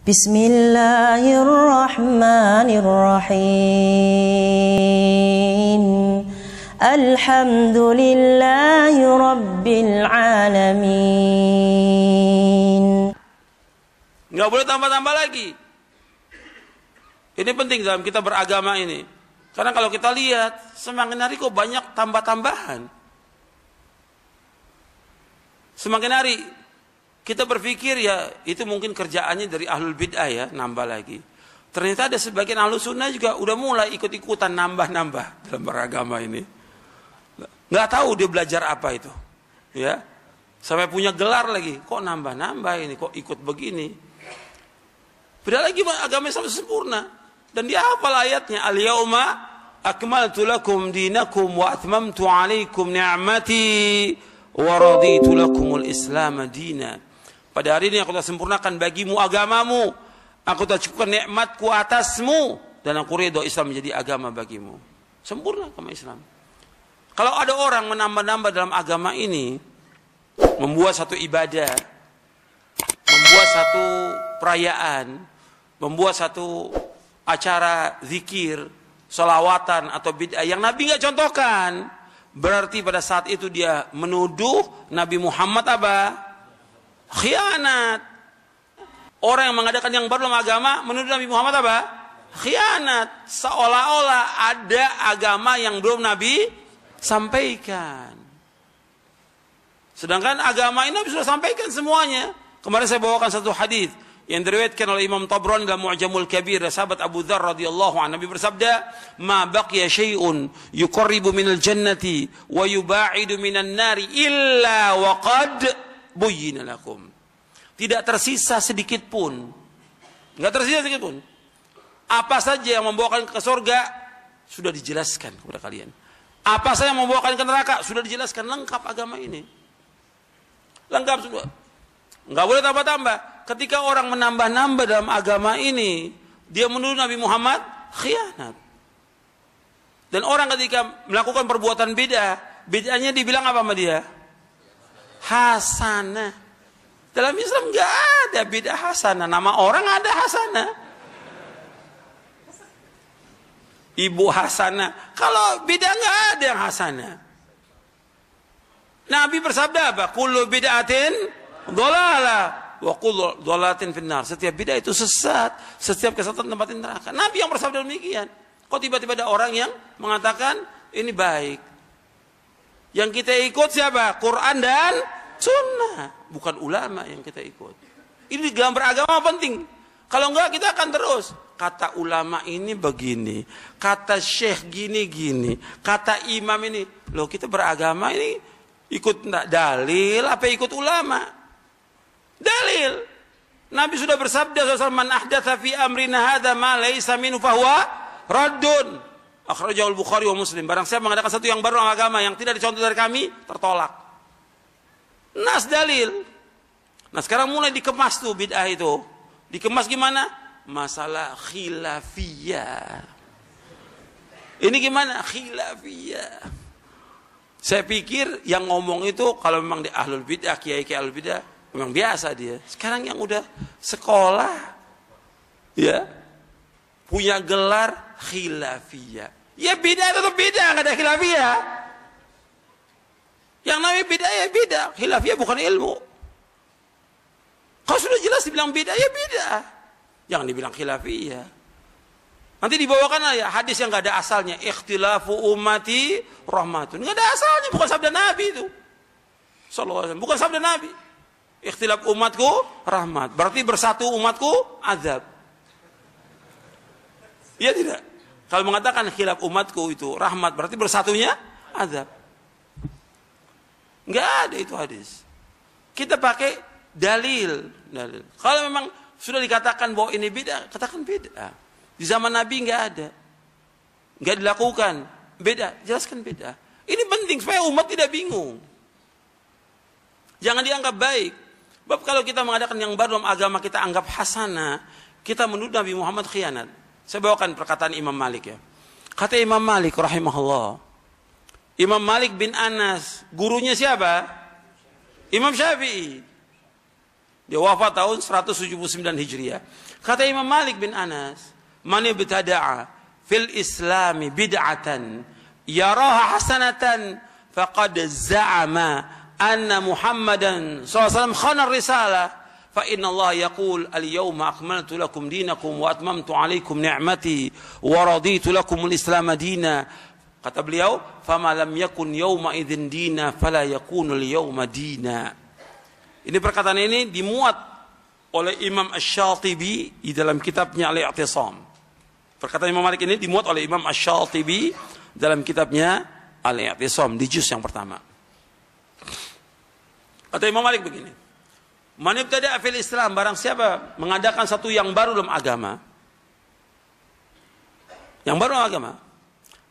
Bismillahirrahmanirrahim. Alhamdulillahirrabbilalamin Gak boleh tambah-tambah lagi ini penting dalam kita beragama ini karena kalau kita lihat semakin hari kok banyak tambah-tambahan semakin hari kita berpikir ya itu mungkin kerjaannya dari ahlul bid'ah ya nambah lagi. Ternyata ada sebagian ahlu sunnah juga udah mulai ikut-ikutan nambah-nambah dalam beragama ini. Nggak tahu dia belajar apa itu. ya Sampai punya gelar lagi. Kok nambah-nambah ini? Kok ikut begini? Beda lagi agama Islam sempurna. Dan dia hafal ayatnya. Al-yawma akmaltu lakum dinakum wa atmamtu alaikum ni'mati wa raditu lakumul islam dina. Pada hari ini aku telah sempurnakan bagimu agamamu. Aku telah cukupkan nikmatku atasmu. Dan aku ridho Islam menjadi agama bagimu. Sempurna agama Islam. Kalau ada orang menambah-nambah dalam agama ini, membuat satu ibadah, membuat satu perayaan, membuat satu acara zikir, solawatan atau bid'ah yang Nabi nggak contohkan, berarti pada saat itu dia menuduh Nabi Muhammad apa? Khianat. Orang yang mengadakan yang baru dalam agama menurut Nabi Muhammad apa? Khianat. Seolah-olah ada agama yang belum Nabi sampaikan. Sedangkan agama ini Nabi sudah sampaikan semuanya. Kemarin saya bawakan satu hadis yang diriwayatkan oleh Imam Tabrani dalam Mu'jamul Kabir sahabat Abu Dzar radhiyallahu anhu Nabi bersabda, "Ma baqiya syai'un yuqarribu minal jannati wa yuba'idu minan nari illa wa qad buyyina lakum. Tidak tersisa sedikit pun. Enggak tersisa sedikit pun. Apa saja yang membawakan ke surga sudah dijelaskan kepada kalian. Apa saja yang membawakan ke neraka sudah dijelaskan lengkap agama ini. Lengkap semua. Enggak boleh tambah-tambah. Ketika orang menambah-nambah dalam agama ini, dia menurut Nabi Muhammad khianat. Dan orang ketika melakukan perbuatan beda, bedanya dibilang apa sama dia? hasanah. Dalam Islam nggak ada bid'ah hasanah. Nama orang ada hasanah. Ibu hasanah. Kalau bid'ah nggak ada yang hasanah. Nabi bersabda apa? Kullu bid'atin dolala. Wa kullu dolatin finnar. Setiap bid'ah itu sesat. Setiap kesatuan tempatin neraka. Nabi yang bersabda demikian. Kok tiba-tiba ada orang yang mengatakan ini baik. Yang kita ikut siapa? Quran dan sunnah. Bukan ulama yang kita ikut. Ini dalam beragama penting. Kalau enggak kita akan terus. Kata ulama ini begini. Kata syekh gini-gini. Kata imam ini. Loh kita beragama ini ikut enggak dalil apa ikut ulama? Dalil. Nabi sudah bersabda man ahdatha fi amrina hadha ma laysa minu fahuwa radun. Akhrajahul Bukhari wa Muslim. Barang siapa mengadakan satu yang baru dalam agama yang tidak dicontoh dari kami, tertolak. Nas dalil. Nah, sekarang mulai dikemas tuh bid'ah itu. Dikemas gimana? Masalah khilafiyah. Ini gimana? Khilafiyah. Saya pikir yang ngomong itu kalau memang di ahlul bid'ah, kiai kiai ahlul bid'ah, memang biasa dia. Sekarang yang udah sekolah, ya, punya gelar khilafiyah. Ya beda tetap beda, nggak ada khilafiyah. Yang namanya beda ya beda, khilafiyah bukan ilmu. Kau sudah jelas dibilang beda ya beda. Jangan dibilang khilafiyah. Nanti dibawakan ya hadis yang nggak ada asalnya. Ikhtilafu umati rahmatun. Nggak ada asalnya, bukan sabda Nabi itu. Sallallahu Bukan sabda Nabi. Ikhtilaf umatku rahmat. Berarti bersatu umatku azab. ya tidak? Kalau mengatakan khilaf umatku itu rahmat, berarti bersatunya azab. Enggak ada itu hadis. Kita pakai dalil. dalil. Kalau memang sudah dikatakan bahwa ini beda, katakan beda. Di zaman Nabi enggak ada. Enggak dilakukan. Beda, jelaskan beda. Ini penting supaya umat tidak bingung. Jangan dianggap baik. Sebab kalau kita mengadakan yang baru dalam agama kita anggap hasanah, kita menuduh Nabi Muhammad khianat. Saya bawakan perkataan Imam Malik ya. Kata Imam Malik rahimahullah. Imam Malik bin Anas, gurunya siapa? Imam Syafi'i. Dia wafat tahun 179 Hijriah. Kata Imam Malik bin Anas, "Man ibtada'a fil Islami bid'atan yaraha hasanatan faqad za'ama anna Muhammadan sallallahu alaihi wasallam khana risalah." fa inna Allah yaqul al yawma akmaltu lakum dinakum wa atmamtu alaikum ni'mati wa kata beliau fama lam yakun yawma idin ini perkataan ini dimuat oleh Imam Ash-Shatibi di dalam kitabnya Al-I'tisam. Perkataan Imam Malik ini dimuat oleh Imam Ash-Shatibi dalam kitabnya Al-I'tisam di juz yang pertama. Kata Imam Malik begini. Man tadi fil Islam, barang siapa mengadakan satu yang baru dalam agama. Yang baru dalam agama.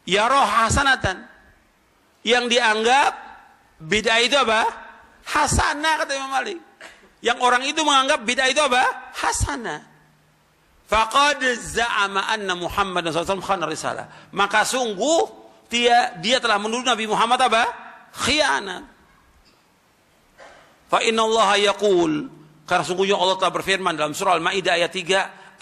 Ya roh hasanatan. Yang dianggap bid'ah itu apa? Hasanah kata Imam Malik. Yang orang itu menganggap bid'ah itu apa? Hasanah. Faqad za'ama anna Muhammad dan SAW khana risalah. Maka sungguh dia, dia telah menuduh Nabi Muhammad apa? Khianat. Fa inna Allah yaqul karena sungguhnya Allah telah berfirman dalam surah Al-Maidah ayat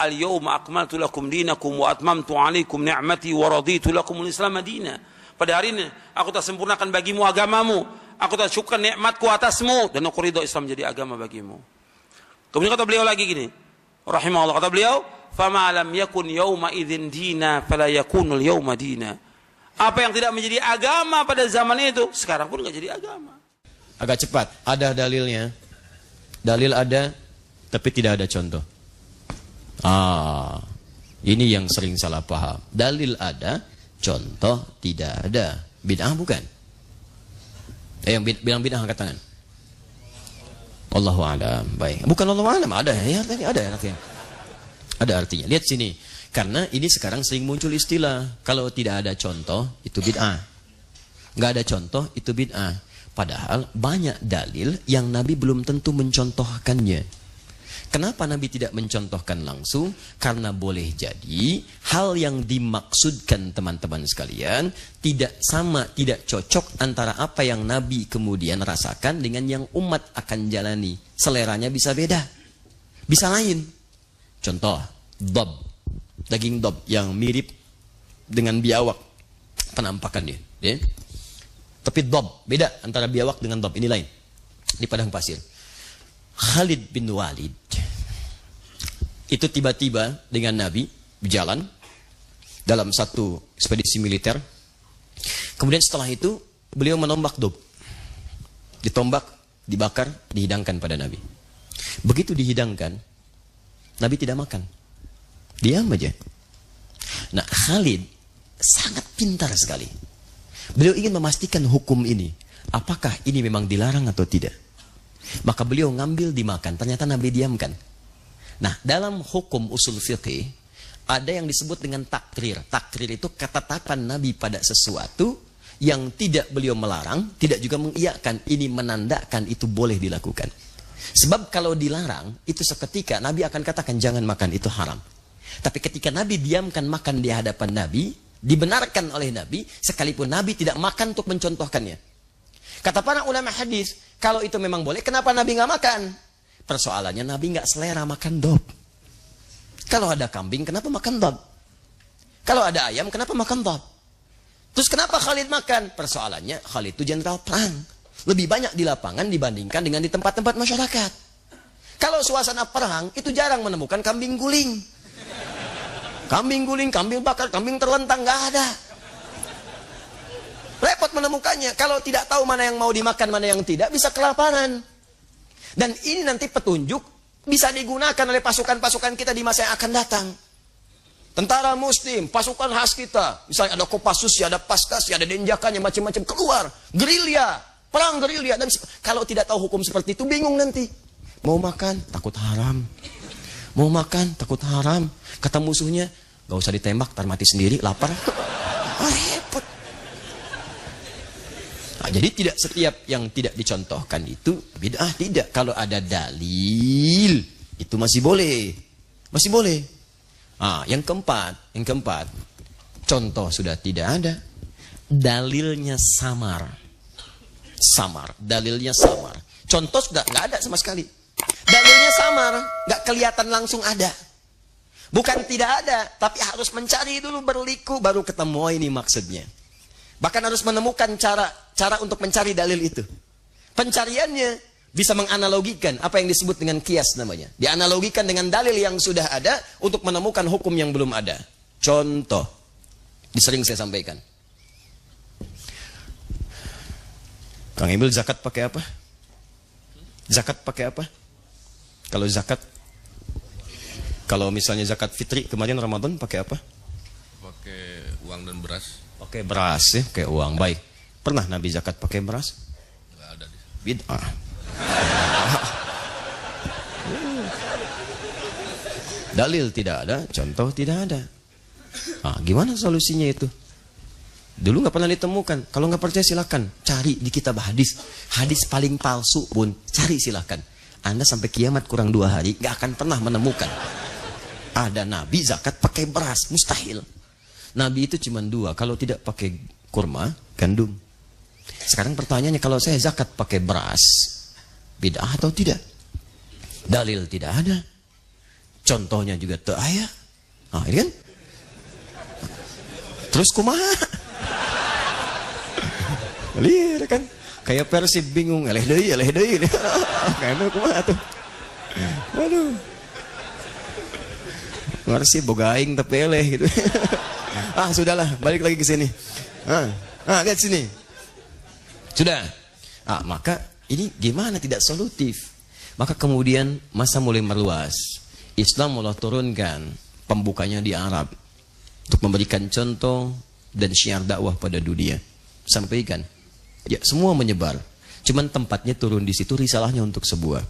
3, "Al-yauma akmaltu lakum dinakum wa atmamtu 'alaikum ni'mati wa raditu lakum al-Islam madina." Pada hari ini aku telah sempurnakan bagimu agamamu, aku telah cukupkan nikmatku atasmu dan aku ridho Islam menjadi agama bagimu. Kemudian kata beliau lagi gini, rahimahullah kata beliau, "Fama lam yakun yauma idzin dina fala yakunu al-yauma dina." Apa yang tidak menjadi agama pada zaman itu, sekarang pun nggak jadi agama. Agak cepat. Ada dalilnya. Dalil ada, tapi tidak ada contoh. Ah, ini yang sering salah paham. Dalil ada, contoh tidak ada. Bid'ah bukan? Eh, yang bilang bid'ah angkat tangan. Allahu alam. Baik. Bukan Allahu alam, ada ya eh, tadi ada ya artinya. Ada artinya. Lihat sini. Karena ini sekarang sering muncul istilah kalau tidak ada contoh itu bid'ah. Enggak ada contoh itu bid'ah. Padahal banyak dalil yang Nabi belum tentu mencontohkannya. Kenapa Nabi tidak mencontohkan langsung? Karena boleh jadi hal yang dimaksudkan teman-teman sekalian tidak sama, tidak cocok antara apa yang Nabi kemudian rasakan dengan yang umat akan jalani. Seleranya bisa beda. Bisa lain. Contoh, dob. Daging dob yang mirip dengan biawak penampakannya. Ya. Tapi dob, beda antara biawak dengan dob. Ini lain. Di padang pasir. Khalid bin Walid itu tiba-tiba dengan Nabi berjalan dalam satu ekspedisi militer. Kemudian setelah itu beliau menombak dob. Ditombak, dibakar, dihidangkan pada Nabi. Begitu dihidangkan, Nabi tidak makan. Diam aja. Nah, Khalid sangat pintar sekali. Beliau ingin memastikan hukum ini. Apakah ini memang dilarang atau tidak? Maka beliau ngambil dimakan. Ternyata Nabi diamkan. Nah, dalam hukum usul fiqih, ada yang disebut dengan takrir. Takrir itu ketetapan Nabi pada sesuatu yang tidak beliau melarang, tidak juga mengiyakan. Ini menandakan itu boleh dilakukan. Sebab kalau dilarang, itu seketika Nabi akan katakan jangan makan, itu haram. Tapi ketika Nabi diamkan makan di hadapan Nabi, dibenarkan oleh Nabi sekalipun Nabi tidak makan untuk mencontohkannya. Kata para ulama hadis, kalau itu memang boleh, kenapa Nabi nggak makan? Persoalannya Nabi nggak selera makan dob. Kalau ada kambing, kenapa makan dob? Kalau ada ayam, kenapa makan dob? Terus kenapa Khalid makan? Persoalannya Khalid itu jenderal perang. Lebih banyak di lapangan dibandingkan dengan di tempat-tempat masyarakat. Kalau suasana perang, itu jarang menemukan kambing guling. Kambing guling, kambing bakar, kambing terlentang, nggak ada. Repot menemukannya. Kalau tidak tahu mana yang mau dimakan, mana yang tidak, bisa kelaparan. Dan ini nanti petunjuk bisa digunakan oleh pasukan-pasukan kita di masa yang akan datang. Tentara muslim, pasukan khas kita. Misalnya ada Kopassus, ya ada Paskas, ya ada denjakan, yang macam-macam keluar. Gerilya, perang gerilya. Dan kalau tidak tahu hukum seperti itu, bingung nanti. Mau makan, takut haram. Mau makan, takut haram. Kata musuhnya, gak usah ditembak, tar mati sendiri, lapar. Oh, repot. Nah, jadi tidak setiap yang tidak dicontohkan itu bid'ah tidak. Kalau ada dalil itu masih boleh, masih boleh. Ah, yang keempat, yang keempat, contoh sudah tidak ada, dalilnya samar, samar, dalilnya samar. Contoh sudah nggak ada sama sekali, dalilnya samar. Gak kelihatan langsung ada. Bukan tidak ada, tapi harus mencari dulu berliku baru ketemu oh, ini maksudnya. Bahkan harus menemukan cara cara untuk mencari dalil itu. Pencariannya bisa menganalogikan apa yang disebut dengan kias namanya. Dianalogikan dengan dalil yang sudah ada untuk menemukan hukum yang belum ada. Contoh, disering saya sampaikan. Kang Emil zakat pakai apa? Zakat pakai apa? Kalau zakat kalau misalnya zakat fitri kemarin Ramadan pakai apa? Pakai uang dan beras. Pakai beras ya, pakai uang. Baik. Pernah Nabi zakat pakai beras? Enggak ada di Bid'ah. Dalil tidak ada, contoh tidak ada. Ah, gimana solusinya itu? Dulu nggak pernah ditemukan. Kalau nggak percaya silakan cari di kitab hadis. Hadis paling palsu pun cari silakan. Anda sampai kiamat kurang dua hari nggak akan pernah menemukan ada nabi zakat pakai beras, mustahil. Nabi itu cuma dua, kalau tidak pakai kurma, gandum. Sekarang pertanyaannya kalau saya zakat pakai beras, bid'ah atau tidak? Dalil tidak ada. Contohnya juga tak ayah Nah, ini iya kan? Terus kumaha? Lir iya, iya kan? Kayak Persib bingung, eleh deh eleh deh kayaknya kumaha tuh? Aduh. Luar sih bogaing tepele gitu. ah sudahlah, balik lagi ke sini. Ah, ah lihat sini. Sudah. Ah, maka ini gimana tidak solutif? Maka kemudian masa mulai meluas. Islam mulai turunkan pembukanya di Arab untuk memberikan contoh dan syiar dakwah pada dunia. Sampaikan. Ya, semua menyebar. Cuman tempatnya turun di situ risalahnya untuk sebuah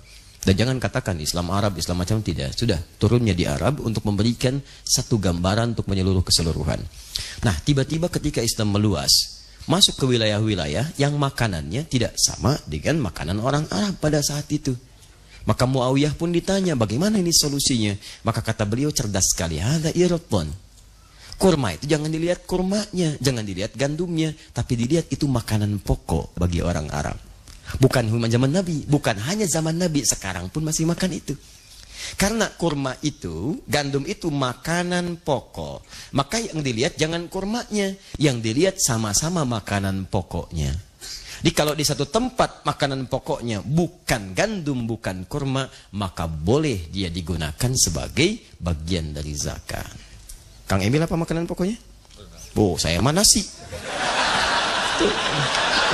dan jangan katakan Islam Arab, Islam macam tidak. Sudah, turunnya di Arab untuk memberikan satu gambaran untuk menyeluruh keseluruhan. Nah, tiba-tiba ketika Islam meluas, masuk ke wilayah-wilayah yang makanannya tidak sama dengan makanan orang Arab pada saat itu. Maka Muawiyah pun ditanya, bagaimana ini solusinya? Maka kata beliau cerdas sekali, ada irupon. Kurma itu jangan dilihat kurmanya, jangan dilihat gandumnya, tapi dilihat itu makanan pokok bagi orang Arab. Bukan zaman Nabi, bukan hanya zaman Nabi, sekarang pun masih makan itu. Karena kurma itu, gandum itu makanan pokok. Maka yang dilihat jangan kurmanya, yang dilihat sama-sama makanan pokoknya. Jadi kalau di satu tempat makanan pokoknya bukan gandum, bukan kurma, maka boleh dia digunakan sebagai bagian dari zakat. Kang Emil apa makanan pokoknya? Oh, saya mana sih? Tuh.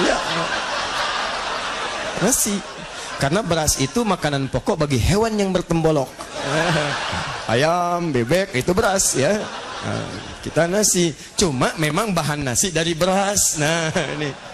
Ya, nasi karena beras itu makanan pokok bagi hewan yang bertembolok ayam bebek itu beras ya nah, kita nasi cuma memang bahan nasi dari beras nah ini